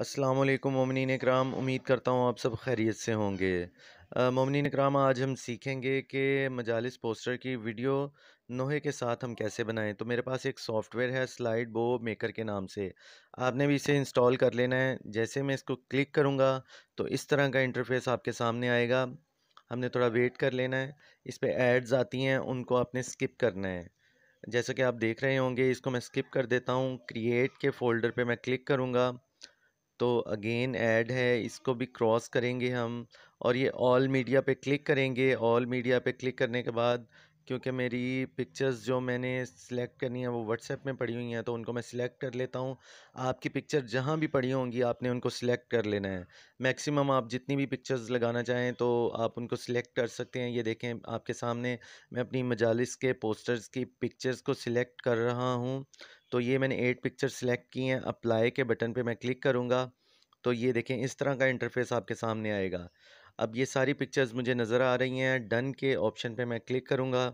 वालेकुम ममिन कराम उम्मीद करता हूँ आप सब खैरियत से होंगे ममिन कराम आज हम सीखेंगे कि मजालस पोस्टर की वीडियो नोहे के साथ हम कैसे बनाएं तो मेरे पास एक सॉफ्टवेयर है स्लाइड बो मेकर के नाम से आपने भी इसे इंस्टॉल कर लेना है जैसे मैं इसको क्लिक करूँगा तो इस तरह का इंटरफेस आपके सामने आएगा हमने थोड़ा वेट कर लेना है इस पर एड्स आती हैं उनको आपने स्किप करना है जैसा कि आप देख रहे होंगे इसको मैं स्किप कर देता हूँ क्रिएट के फ़ोल्डर पर मैं क्लिक करूँगा तो अगेन ऐड है इसको भी क्रॉस करेंगे हम और ये ऑल मीडिया पे क्लिक करेंगे ऑल मीडिया पे क्लिक करने के बाद क्योंकि मेरी पिक्चर्स जो मैंने सिलेक्ट करनी है वो व्हाट्सएप में पड़ी हुई हैं तो उनको मैं सिलेक्ट कर लेता हूँ आपकी पिक्चर जहाँ भी पड़ी होंगी आपने उनको सिलेक्ट कर लेना है मैक्सिमम आप जितनी भी पिक्चर्स लगाना चाहें तो आप उनको सिलेक्ट कर सकते हैं ये देखें आपके सामने मैं अपनी मजालस के पोस्टर्स की पिक्चर्स को सिलेक्ट कर रहा हूँ तो ये मैंने एट पिक्चर सिलेक्ट की हैं अप्लाई के बटन पर मैं क्लिक करूँगा तो ये देखें इस तरह का इंटरफेस आपके सामने आएगा अब ये सारी पिक्चर्स मुझे नज़र आ रही हैं डन के ऑप्शन पे मैं क्लिक करूँगा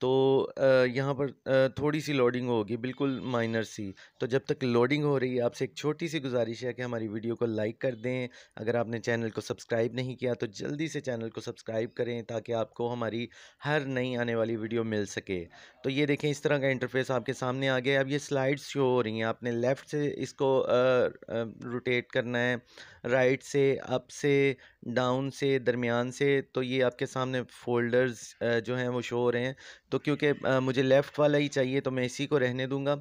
तो यहाँ पर थोड़ी-सी लोडिंग होगी, बिल्कुल माइनर सी। तो जब तक लोडिंग हो रही है, आपसे एक छोटी-सी गुज़ारिश है कि हमारी वीडियो को लाइक कर दें। अगर आपने चैनल को सब्सक्राइब नहीं किया, तो जल्दी से चैनल को सब्सक्राइब करें ताकि आपको हमारी हर नई आने वाली वीडियो मिल सके। तो ये देखें, इस तरह का इंटरफ़ेस आपके सामने आ गया अब ये स्लाइड्स शो हो रही हैं, आपने लेफ़्ट से इसको रोटेट करना है, राइट से, अप से, डाउन से, दरमियान से। तो ये आपके सामने फ़ोल्डर्स जो हैं, वो शो हो रहे हैं। तो क्योंकि मुझे लेफ़्ट वाला ही चाहिए तो मैं इसी को रहने दूँगा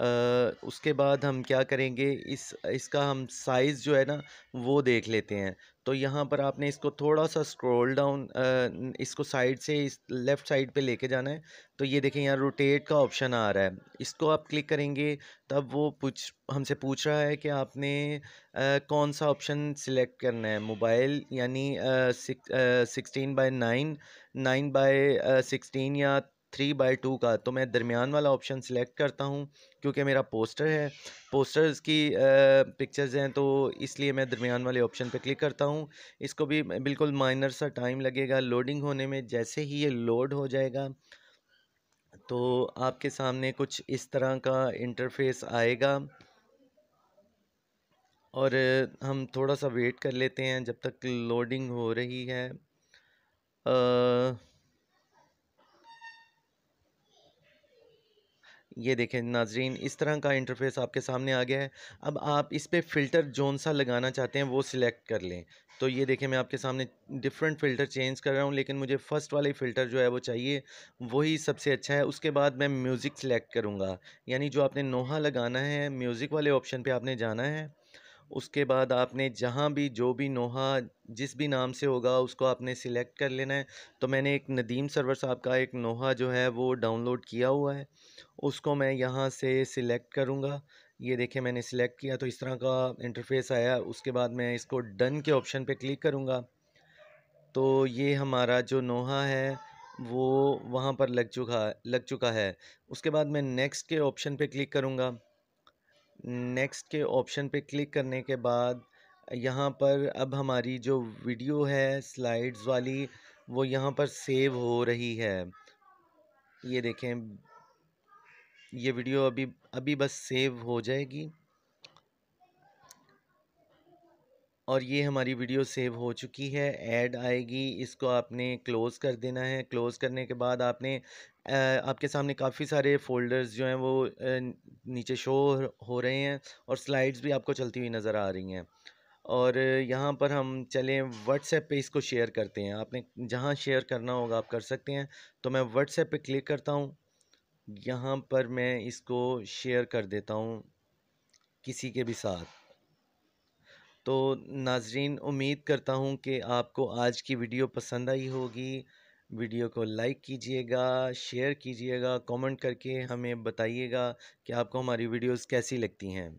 उसके बाद हम क्या करेंगे इस इसका हम साइज़ जो है ना वो देख लेते हैं तो यहाँ पर आपने इसको थोड़ा सा स्क्रॉल डाउन इसको साइड से इस लेफ़्ट साइड पे लेके जाना है तो ये देखें यहाँ रोटेट का ऑप्शन आ रहा है इसको आप क्लिक करेंगे तब वो पूछ हमसे पूछ रहा है कि आपने आ, कौन सा ऑप्शन सिलेक्ट करना है मोबाइल यानी sixteen by nine nine by sixteen या थ्री बाई टू का तो मैं दरमियान वाला ऑप्शन सिलेक्ट करता हूँ क्योंकि मेरा पोस्टर है पोस्टर्स की पिक्चर्स हैं तो इसलिए मैं दरमियान वाले ऑप्शन पे क्लिक करता हूँ इसको भी बिल्कुल माइनर सा टाइम लगेगा लोडिंग होने में जैसे ही ये लोड हो जाएगा तो आपके सामने कुछ इस तरह का इंटरफेस आएगा और हम थोड़ा सा वेट कर लेते हैं जब तक लोडिंग हो रही है आ, ये देखें नाजरीन इस तरह का इंटरफेस आपके सामने आ गया है अब आप इस पर फ़िल्टर जोन सा लगाना चाहते हैं वो सिलेक्ट कर लें तो ये देखें मैं आपके सामने डिफरेंट फ़िल्टर चेंज कर रहा हूँ लेकिन मुझे फ़र्स्ट वाले फ़िल्टर जो है वो चाहिए वही सबसे अच्छा है उसके बाद मैं म्यूज़िक सिलेक्ट करूँगा यानी जो आपने नोहा लगाना है म्यूज़िक वाले ऑप्शन पर आपने जाना है उसके बाद आपने जहाँ भी जो भी नोहा जिस भी नाम से होगा उसको आपने सिलेक्ट कर लेना है तो मैंने एक नदीम सर्वर साहब का एक नोहा जो है वो डाउनलोड किया हुआ है उसको मैं यहाँ से सिलेक्ट करूँगा ये देखिए मैंने सिलेक्ट किया तो इस तरह का इंटरफेस आया उसके बाद मैं इसको डन के ऑप्शन पर क्लिक करूँगा तो ये हमारा जो नोहा है वो वहाँ पर लग चुका लग चुका है उसके बाद मैं नेक्स्ट के ऑप्शन पे क्लिक करूँगा नेक्स्ट के ऑप्शन पे क्लिक करने के बाद यहाँ पर अब हमारी जो वीडियो है स्लाइड्स वाली वो यहाँ पर सेव हो रही है ये देखें ये वीडियो अभी अभी बस सेव हो जाएगी और ये हमारी वीडियो सेव हो चुकी है ऐड आएगी इसको आपने क्लोज़ कर देना है क्लोज़ करने के बाद आपने आपके सामने काफ़ी सारे फ़ोल्डर्स जो हैं वो नीचे शो हो रहे हैं और स्लाइड्स भी आपको चलती हुई नज़र आ रही हैं और यहाँ पर हम चलें व्हाट्सएप पे इसको शेयर करते हैं आपने जहाँ शेयर करना होगा आप कर सकते हैं तो मैं व्हाट्सएप पे क्लिक करता हूँ यहाँ पर मैं इसको शेयर कर देता हूँ किसी के भी साथ तो नाजरीन उम्मीद करता हूँ कि आपको आज की वीडियो पसंद आई होगी वीडियो को लाइक कीजिएगा शेयर कीजिएगा कमेंट करके हमें बताइएगा कि आपको हमारी वीडियोस कैसी लगती हैं